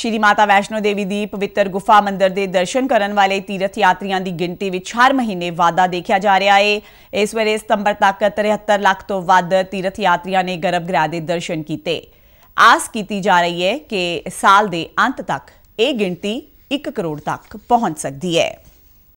ਸ਼੍ਰੀ ਮਾਤਾ ਵੈਸ਼ਨੋ ਦੇਵੀ ਦੀ ਪਵਿੱਤਰ ਗੁਫਾ ਮੰਦਿਰ ਦੇ ਦਰਸ਼ਨ ਕਰਨ ਵਾਲੇ ਤੀਰਥ ਯਾਤਰੀਆਂ ਦੀ ਗਿਣਤੀ ਵਿੱਚ ਹਰ ਮਹੀਨੇ ਵਾਧਾ ਦੇਖਿਆ ਜਾ ਰਿਹਾ ਹੈ ਇਸ ਵੇਲੇ ਸਤੰਬਰ ਤੱਕ 73 ਲੱਖ ਤੋਂ ਵੱਧ ਤੀਰਥ ਯਾਤਰੀਆਂ ਨੇ ਗਰਭਗ੍ਰਹਿ ਦੇ ਦਰਸ਼ਨ ਕੀਤੇ ਆਸ ਕੀਤੀ ਜਾ ਰਹੀ ਹੈ ਕਿ ਸਾਲ ਦੇ ਅੰਤ ਤੱਕ ਇਹ ਗਿਣਤੀ 1 ਕਰੋੜ ਤੱਕ ਪਹੁੰਚ ਸਕਦੀ ਹੈ